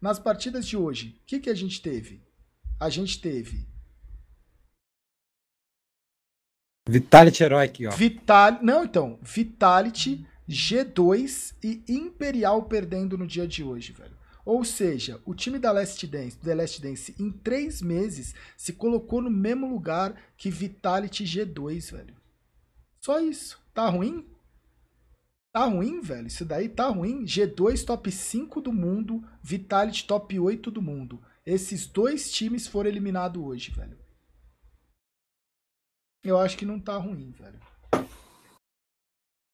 Nas partidas de hoje, o que, que a gente teve? A gente teve. Vitality Heroic, ó. Vital... Não, então. Vitality, G2 e Imperial perdendo no dia de hoje, velho. Ou seja, o time da Last Dance, The Last Dance, em três meses, se colocou no mesmo lugar que Vitality G2, velho. Só isso. Tá ruim? Tá ruim, velho. Isso daí tá ruim. G2 top 5 do mundo, Vitality top 8 do mundo. Esses dois times foram eliminados hoje, velho. Eu acho que não tá ruim, velho.